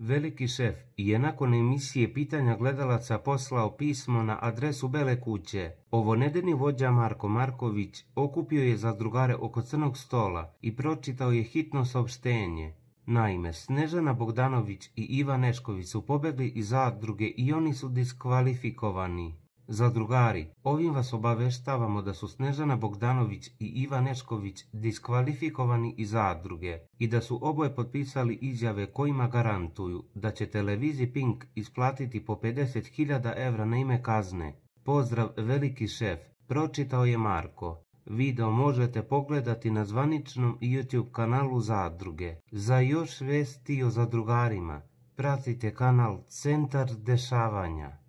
Veliki šef je nakon emisije pitanja gledalaca poslao pismo na adresu Bele kuće. Ovo nedeni vođa Marko Marković okupio je zadrugare oko crnog stola i pročitao je hitno saopštenje. Naime, Snežana Bogdanović i Ivan Nešković su pobegli iz zadruge i oni su diskvalifikovani. Zadrugari, ovim vas obaveštavamo da su Snežana Bogdanović i Ivan Nešković diskvalifikovani iz zadruge i da su oboje potpisali izjave kojima garantuju da će televiziji Pink isplatiti po 50.000 evra na ime kazne. Pozdrav veliki šef, pročitao je Marko. Video možete pogledati na zvaničnom YouTube kanalu Zadruge. Za još vesti o zadrugarima, pratite kanal Centar dešavanja.